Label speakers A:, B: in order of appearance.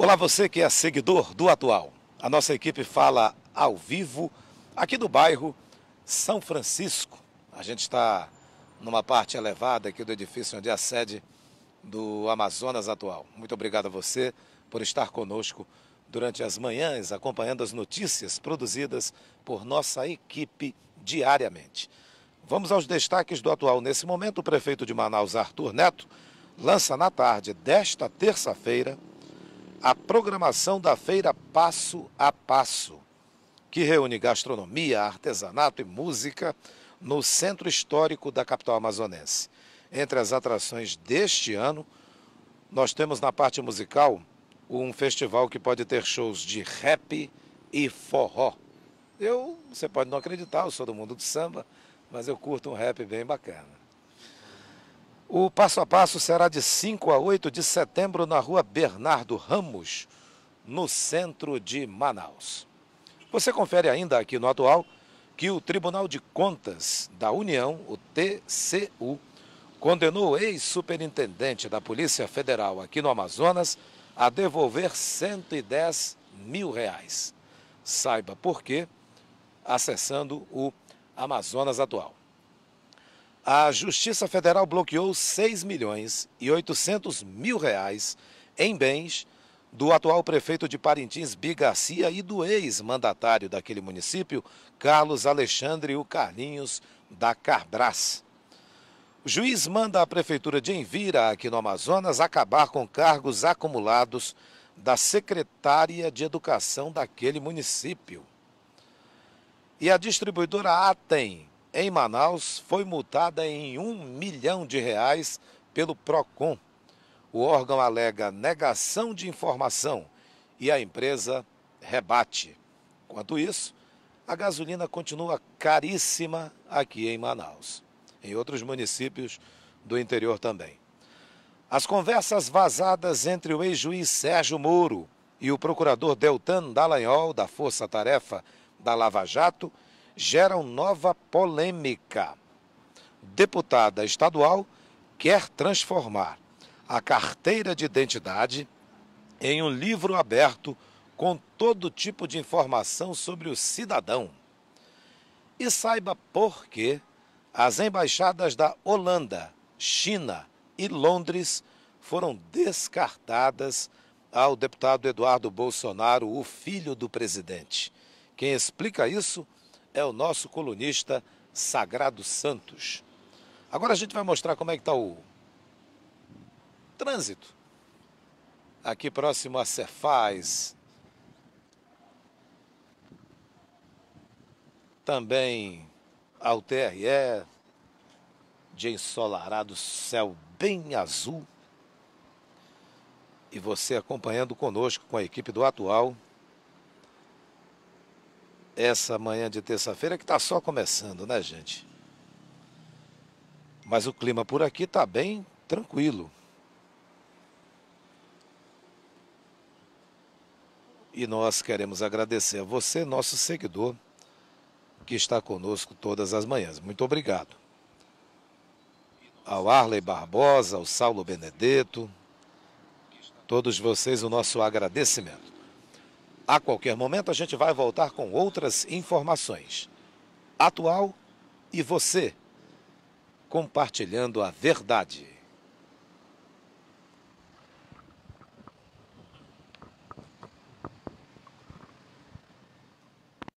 A: Olá, você que é seguidor do Atual. A nossa equipe fala ao vivo aqui do bairro São Francisco. A gente está numa parte elevada aqui do edifício onde é a sede do Amazonas Atual. Muito obrigado a você por estar conosco durante as manhãs, acompanhando as notícias produzidas por nossa equipe diariamente. Vamos aos destaques do atual. Nesse momento, o prefeito de Manaus, Arthur Neto, lança na tarde desta terça-feira a programação da feira Passo a Passo, que reúne gastronomia, artesanato e música no centro histórico da capital amazonense. Entre as atrações deste ano, nós temos na parte musical um festival que pode ter shows de rap e forró. Eu, você pode não acreditar, eu sou do mundo do samba, mas eu curto um rap bem bacana. O passo a passo será de 5 a 8 de setembro na rua Bernardo Ramos, no centro de Manaus. Você confere ainda aqui no atual que o Tribunal de Contas da União, o TCU, condenou o ex-superintendente da Polícia Federal aqui no Amazonas a devolver 110 mil reais. Saiba por quê acessando o Amazonas Atual a Justiça Federal bloqueou 6 milhões e 800 mil reais em bens do atual prefeito de Parintins, B. Garcia, e do ex-mandatário daquele município, Carlos Alexandre o Carlinhos da Carbras. O juiz manda a Prefeitura de Envira, aqui no Amazonas, acabar com cargos acumulados da secretária de Educação daquele município. E a distribuidora Atem em Manaus foi multada em um milhão de reais pelo PROCON. O órgão alega negação de informação e a empresa rebate. Enquanto isso, a gasolina continua caríssima aqui em Manaus, em outros municípios do interior também. As conversas vazadas entre o ex-juiz Sérgio Moro e o procurador Deltan Dallagnol, da Força Tarefa da Lava Jato, geram nova polêmica. Deputada estadual quer transformar a carteira de identidade em um livro aberto com todo tipo de informação sobre o cidadão. E saiba por que as embaixadas da Holanda, China e Londres foram descartadas ao deputado Eduardo Bolsonaro, o filho do presidente. Quem explica isso é o nosso colunista Sagrado Santos. Agora a gente vai mostrar como é que está o trânsito. Aqui próximo a Cefaz. Também ao TRE. Dia ensolarado, céu bem azul. E você acompanhando conosco com a equipe do Atual essa manhã de terça-feira que está só começando, né, gente? Mas o clima por aqui está bem tranquilo. E nós queremos agradecer a você, nosso seguidor, que está conosco todas as manhãs. Muito obrigado. Ao Arley Barbosa, ao Saulo Benedetto, todos vocês o nosso agradecimento. A qualquer momento a gente vai voltar com outras informações. Atual e você compartilhando a verdade.